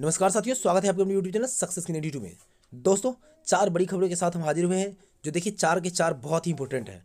नमस्कार साथियों स्वागत है आपके अपने यूट्यूब चैनल सक्सेस की यूट्यूब में दोस्तों चार बड़ी खबरों के साथ हम हाजिर हुए हैं जो देखिए चार के चार बहुत ही इंपॉर्टेंट है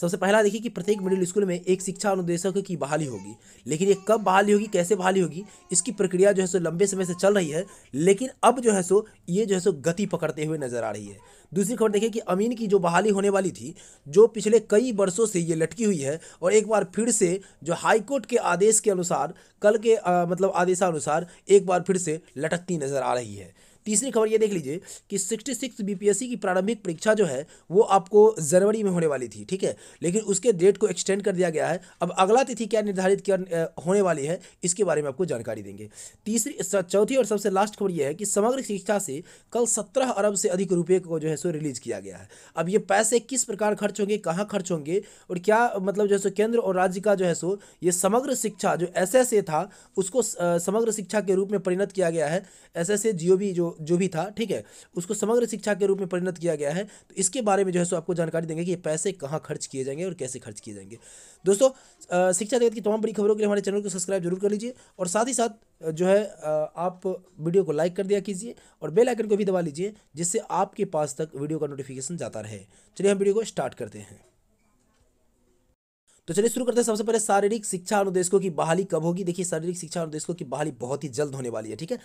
सबसे पहला देखिए कि प्रत्येक मिडिल स्कूल में एक शिक्षा अनुदेशक की बहाली होगी लेकिन ये कब बहाली होगी कैसे बहाली होगी इसकी प्रक्रिया जो है सो लंबे समय से चल रही है लेकिन अब जो है सो ये जो है सो गति पकड़ते हुए नजर आ रही है दूसरी खबर देखिए कि अमीन की जो बहाली होने वाली थी जो पिछले कई वर्षों से ये लटकी हुई है और एक बार फिर से जो हाईकोर्ट के आदेश के अनुसार कल के आ, मतलब आदेशानुसार एक बार फिर से लटकती नजर आ रही है तीसरी खबर ये देख लीजिए कि सिक्सटी सिक्स बीपीएससी की प्रारंभिक परीक्षा जो है वो आपको जनवरी में होने वाली थी ठीक है लेकिन उसके डेट को एक्सटेंड कर दिया गया है अब अगला तिथि क्या निर्धारित किया होने वाली है इसके बारे में आपको जानकारी देंगे तीसरी चौथी और सबसे लास्ट खबर यह है कि समग्र शिक्षा से कल सत्रह अरब से अधिक रुपये को जो है सो रिलीज किया गया है अब ये पैसे किस प्रकार खर्च होंगे कहाँ खर्च होंगे और क्या मतलब जो है सो केंद्र और राज्य का जो है सो ये समग्र शिक्षा जो एस था उसको समग्र शिक्षा के रूप में परिणत किया गया है एस एस जो जो भी था ठीक है उसको समग्र शिक्षा के रूप में परिणत किया गया है तो इसके बारे में जो है सो आपको जानकारी देंगे कि ये पैसे कहाँ खर्च किए जाएंगे और कैसे खर्च किए जाएंगे दोस्तों शिक्षा जगत की तमाम बड़ी खबरों के लिए हमारे चैनल को सब्सक्राइब जरूर कर लीजिए और साथ ही साथ जो है आप वीडियो को लाइक कर दिया कीजिए और बेल आइकन को भी दबा लीजिए जिससे आपके पास तक वीडियो का नोटिफिकेशन जाता रहे चलिए हम वीडियो को स्टार्ट करते हैं तो चलिए शुरू करते हैं सबसे पहले शारीरिक शिक्षा अनुदेशकों की बहाली कब होगी देखिए शारीरिक शिक्षा अनुदेशकों की बहाली बहुत ही जल्द होने वाली है ठीक है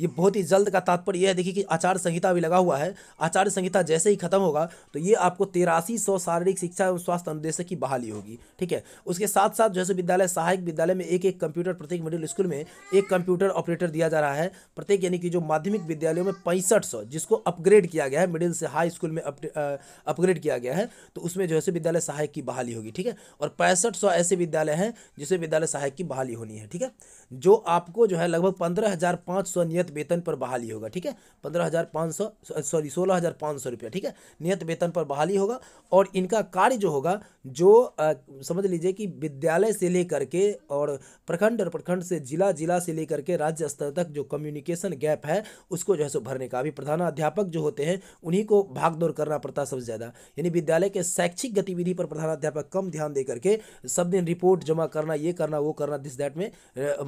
ये बहुत ही जल्द का तात्पर्य है देखिए कि आचार संहिता भी लगा हुआ है आचार संहिता जैसे ही खत्म होगा तो ये आपको तेरासी सौ शारीरिक शिक्षा एवं स्वास्थ्य अनुदेशक की बहाली होगी ठीक है उसके साथ साथ जैसे विद्यालय सहायक विद्यालय में एक एक कंप्यूटर प्रत्येक मिडिल स्कूल में एक कंप्यूटर ऑपरेटर दिया जा रहा है प्रत्येक यानी कि जो माध्यमिक विद्यालयों में पैंसठ जिसको अपग्रेड किया गया है मिडिल से हाई स्कूल में अपग्रेड किया गया है तो उसमें जो है विद्यालय सहायक की बहाली होगी ठीक है और पैंसठ ऐसे विद्यालय हैं जिसे विद्यालय सहायक की बहाली होनी है ठीक है जो आपको जो है लगभग पंद्रह नियत नियत वेतन पर बहाली होगा ठीक है पंद्रह हज़ार पाँच सौ सॉरी सोलह हज़ार पाँच सौ रुपया ठीक है नियत वेतन पर बहाली होगा और इनका कार्य जो होगा जो आ, समझ लीजिए कि विद्यालय से लेकर के और प्रखंड और प्रखंड से जिला जिला से लेकर के राज्य स्तर तक जो कम्युनिकेशन गैप है उसको जो है सो भरने का अभी प्रधानाध्यापक जो होते हैं उन्हीं को भाग करना पड़ता सबसे ज़्यादा यानी विद्यालय के शैक्षिक गतिविधि पर प्रधानाध्यापक कम ध्यान दे करके सब दिन रिपोर्ट जमा करना ये करना वो करना दिस दैट में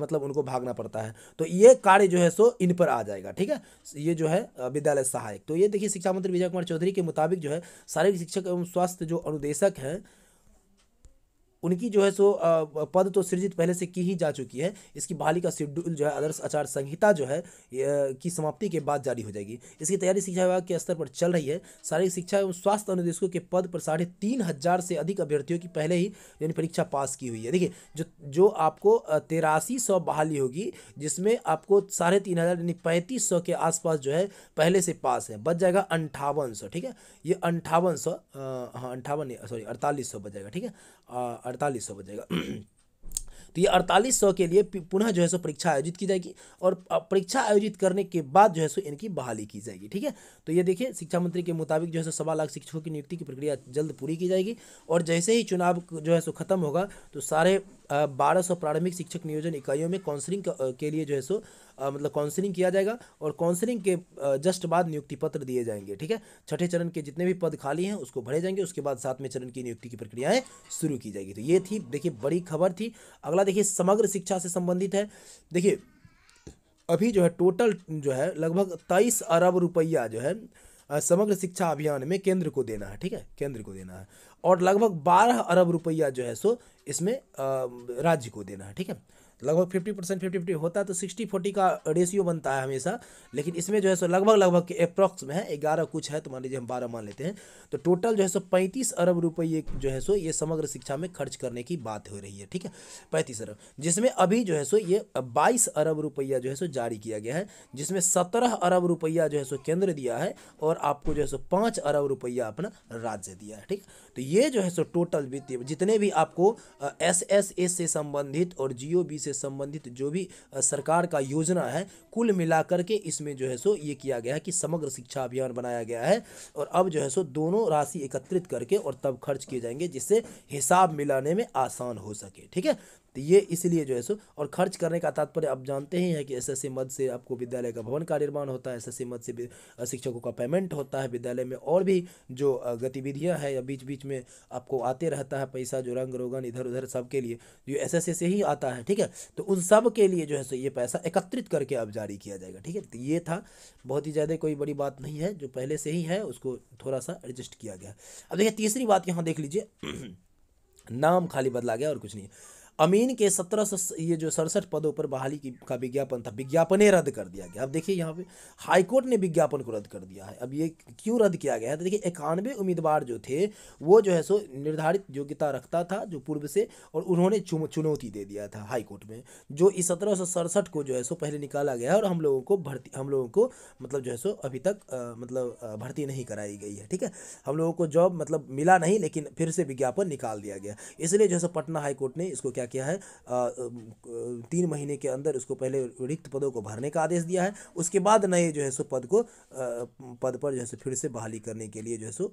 मतलब उनको भागना पड़ता है तो ये कार्य जो है सो इन स्क्रीन पर आ जाएगा ठीक है ये जो है विद्यालय सहायक तो ये देखिए शिक्षा मंत्री विजय कुमार चौधरी के मुताबिक जो है शारीरिक शिक्षक एवं स्वास्थ्य जो अनुदेशक हैं उनकी जो है सो पद तो सृजित पहले से की ही जा चुकी है इसकी बहाली का शेड्यूल जो है आदर्श आचार संहिता जो है की समाप्ति के बाद जारी हो जाएगी इसकी तैयारी शिक्षा विभाग के स्तर पर चल रही है शारीरिक शिक्षा एवं स्वास्थ्य अनुदेशकों के पद पर साढ़े तीन हज़ार से अधिक अभ्यर्थियों की पहले ही यानी परीक्षा पास की हुई है देखिए जो जो आपको तेरासी सौ बहाली होगी जिसमें आपको साढ़े तीन हज़ार यानी पैंतीस सौ के आसपास जो है पहले से पास है बच जाएगा अंठावन सौ ठीक है ये अंठावन सौ हाँ अंठावन सॉरी अड़तालीस सौ बच जाएगा ठीक है अड़तालीस सौ बजेगा तो ये अड़तालीस सौ के लिए पुनः जो है सो परीक्षा आयोजित की जाएगी और परीक्षा आयोजित करने के बाद जो है सो इनकी बहाली की जाएगी ठीक है तो ये देखिए शिक्षा मंत्री के मुताबिक जो है सो सवा लाख शिक्षकों की नियुक्ति की प्रक्रिया जल्द पूरी की जाएगी और जैसे ही चुनाव जो है सो खत्म होगा तो सारे बारह सौ प्रारंभिक शिक्षक नियोजन इकाइयों में काउंसलिंग के लिए जो है सो मतलब काउंसलिंग किया जाएगा और काउंसलिंग के जस्ट बाद नियुक्ति पत्र दिए जाएंगे ठीक है छठे चरण के जितने भी पद खाली हैं उसको भरे जाएंगे उसके बाद सातवें चरण की नियुक्ति की प्रक्रियाएं शुरू की जाएगी तो ये थी देखिए बड़ी खबर थी अगला देखिए समग्र शिक्षा से संबंधित है देखिए अभी जो है टोटल जो है लगभग तेईस अरब रुपया जो है समग्र शिक्षा अभियान में केंद्र को देना है ठीक है केंद्र को देना है और लगभग बारह अरब रुपया जो है सो इसमें राज्य को देना है ठीक है लगभग फिफ्टी परसेंट फिफ्टी फिफ्टी होता है तो सिक्सटी फोर्टी का रेशियो बनता है हमेशा लेकिन इसमें जो है सो लगभग लगभग अप्रॉक्स में है ग्यारह कुछ है तो मान लीजिए हम बारह मान लेते हैं तो टोटल जो है सो पैंतीस अरब रुपये जो है सो ये समग्र शिक्षा में खर्च करने की बात हो रही है ठीक है पैंतीस अरब जिसमें अभी जो है सो ये बाईस अरब रुपया जो है सो जारी किया गया है जिसमें सत्रह अरब रुपया जो है सो केंद्र दिया है और आपको जो है सो पाँच अरब रुपया अपना राज्य दिया है ठीक तो ये जो है सो टोटल वित्तीय जितने भी आपको एस एस एस से संबंधित और जियो बी से संबंधित जो भी सरकार का योजना है कुल मिलाकर के इसमें जो है सो ये किया गया है कि समग्र शिक्षा अभियान बनाया गया है और अब जो है सो दोनों राशि एकत्रित करके और तब खर्च किए जाएंगे जिससे हिसाब मिलाने में आसान हो सके ठीक है तो ये इसलिए जो है सो और खर्च करने का तात्पर्य आप जानते ही हैं कि एस एस मद से आपको विद्यालय का भवन का निर्माण होता है एस एस मद से शिक्षकों का पेमेंट होता है विद्यालय में और भी जो गतिविधियाँ हैं या बीच बीच में आपको आते रहता है पैसा जो रंग रोगन इधर उधर सब के लिए जो एस एस से ही आता है ठीक है तो उन सब के लिए जो है सो ये पैसा एकत्रित करके अब जारी किया जाएगा ठीक है तो ये था बहुत ही ज़्यादा कोई बड़ी बात नहीं है जो पहले से ही है उसको थोड़ा सा एडजस्ट किया गया अब देखिए तीसरी बात यहाँ देख लीजिए नाम खाली बदला गया और कुछ नहीं अमीन के सत्रह ये जो सड़सठ पदों पर बहाली की का विज्ञापन था विज्ञापन रद्द कर दिया गया अब देखिए यहाँ पे हाईकोर्ट ने विज्ञापन को रद्द कर दिया है अब ये क्यों रद्द किया गया है तो देखिए इक्यानवे उम्मीदवार जो थे वो जो है सो निर्धारित योग्यता रखता था जो पूर्व से और उन्होंने चुनौती दे दिया था हाईकोर्ट में जो इस सत्रह को जो है सो पहले निकाला गया और हम लोगों को भर्ती हम लोगों को मतलब जो है सो अभी तक मतलब भर्ती नहीं कराई गई है ठीक है हम लोगों को जॉब मतलब मिला नहीं लेकिन फिर से विज्ञापन निकाल दिया गया इसलिए जो है सो पटना हाईकोर्ट ने इसको क्या क्या किया है तीन महीने के अंदर उसको पहले रिक्त पदों को भरने का आदेश दिया है उसके बाद नए जो है सो पद को पद पर जो है सो फिर से बहाली करने के लिए जो है सो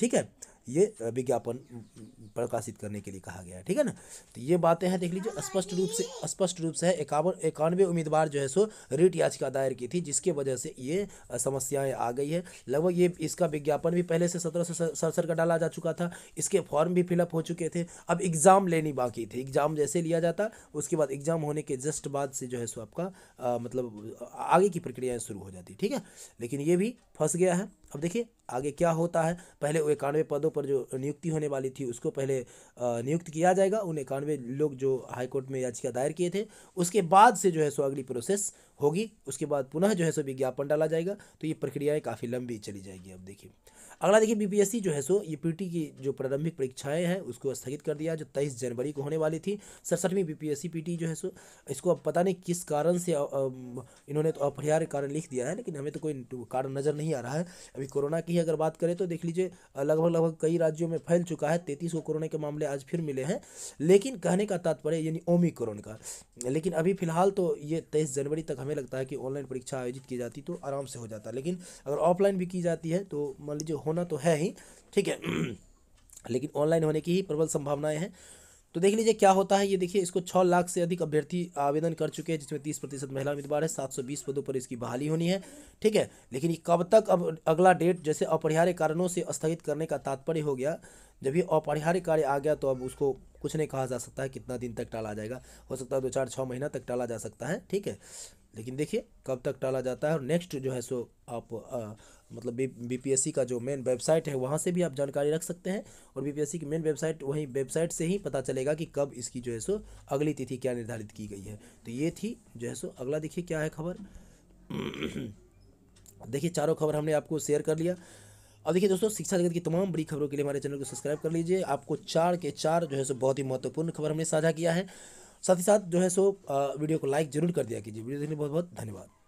ठीक है ये विज्ञापन प्रकाशित करने के लिए कहा गया है ठीक है ना तो ये बातें हैं देख लीजिए स्पष्ट रूप से स्पष्ट रूप से इक्यावन इक्यानवे उम्मीदवार जो है सो रिट याचिका दायर की थी जिसके वजह से ये समस्याएं आ गई है लगभग ये इसका विज्ञापन भी पहले से सत्रह सौ सड़सठ का डाला जा चुका था इसके फॉर्म भी फिलअप हो चुके थे अब एग्ज़ाम लेनी बाकी थी एग्ज़ाम जैसे लिया जाता उसके बाद एग्ज़ाम होने के जस्ट बाद से जो है सो आपका मतलब आगे की प्रक्रियाएँ शुरू हो जाती ठीक है लेकिन ये भी फंस गया है अब देखिए आगे क्या होता है पहले वो इक्यानवे पदों पर पर जो नियुक्ति होने वाली थी उसको पहले नियुक्त किया जाएगा उन इक्यानवे लोग जो हाईकोर्ट में याचिका दायर किए थे उसके बाद से जो है सो अगली प्रोसेस होगी उसके बाद पुनः जो है सो विज्ञापन डाला जाएगा तो ये प्रक्रियाएँ काफ़ी लंबी चली जाएगी अब देखिए अगला देखिए बीपीएससी जो है सो ये पीटी की जो प्रारंभिक परीक्षाएं हैं उसको स्थगित कर दिया जो तेईस जनवरी को होने वाली थी सड़सठवीं बीपीएससी पीटी जो है सो इसको अब पता नहीं किस कारण से इन्होंने तो अपरिहार्य कारण लिख दिया है लेकिन हमें तो कोई कारण नज़र नहीं आ रहा है अभी कोरोना की अगर बात करें तो देख लीजिए लगभग लगभग कई राज्यों में फैल चुका है तैतीस को कोरोना के मामले आज फिर मिले हैं लेकिन कहने का तात्पर्य यानी ओमिक्रोन का लेकिन अभी फिलहाल तो ये तेईस जनवरी तक हमें लगता है कि ऑनलाइन परीक्षा आयोजित की जाती तो आराम से हो जाता लेकिन अगर ऑफलाइन भी की जाती है तो मान लीजिए होना तो है ही ठीक है लेकिन ऑनलाइन होने की ही प्रबल संभावनाएं हैं तो देख लीजिए क्या होता है ये देखिए इसको छः लाख से अधिक अभ्यर्थी आवेदन कर चुके हैं जिसमें तीस प्रतिशत महिला उम्मीदवार है सात सौ बीस पदों पर इसकी बहाली होनी है ठीक है लेकिन ये कब तक अब अगला डेट जैसे अपरिहार्य कारणों से स्थगित करने का तात्पर्य हो गया जब ये अपरिहार्य कार्य आ गया तो अब उसको कुछ नहीं कहा जा सकता है कितना दिन तक टाला जाएगा हो सकता है दो चार छः महीना तक टाला जा सकता है ठीक है लेकिन देखिए कब तक टाला जाता है और नेक्स्ट जो है सो आप आ, मतलब बी बी का जो मेन वेबसाइट है वहाँ से भी आप जानकारी रख सकते हैं और बीपीएससी की मेन वेबसाइट वहीं वेबसाइट से ही पता चलेगा कि कब इसकी जो है सो अगली तिथि क्या निर्धारित की गई है तो ये थी जो है सो अगला देखिए क्या है खबर देखिए चारों खबर हमने आपको शेयर कर लिया अब देखिए दोस्तों शिक्षा जगत की तमाम बड़ी खबरों के लिए हमारे चैनल को सब्सक्राइब कर लीजिए आपको चार के चार जो है सो बहुत ही महत्वपूर्ण खबर हमने साझा किया है साथ ही साथ जो है सो वीडियो को लाइक जरूर कर दिया कीजिए वीडियो देखने बहुत बहुत धन्यवाद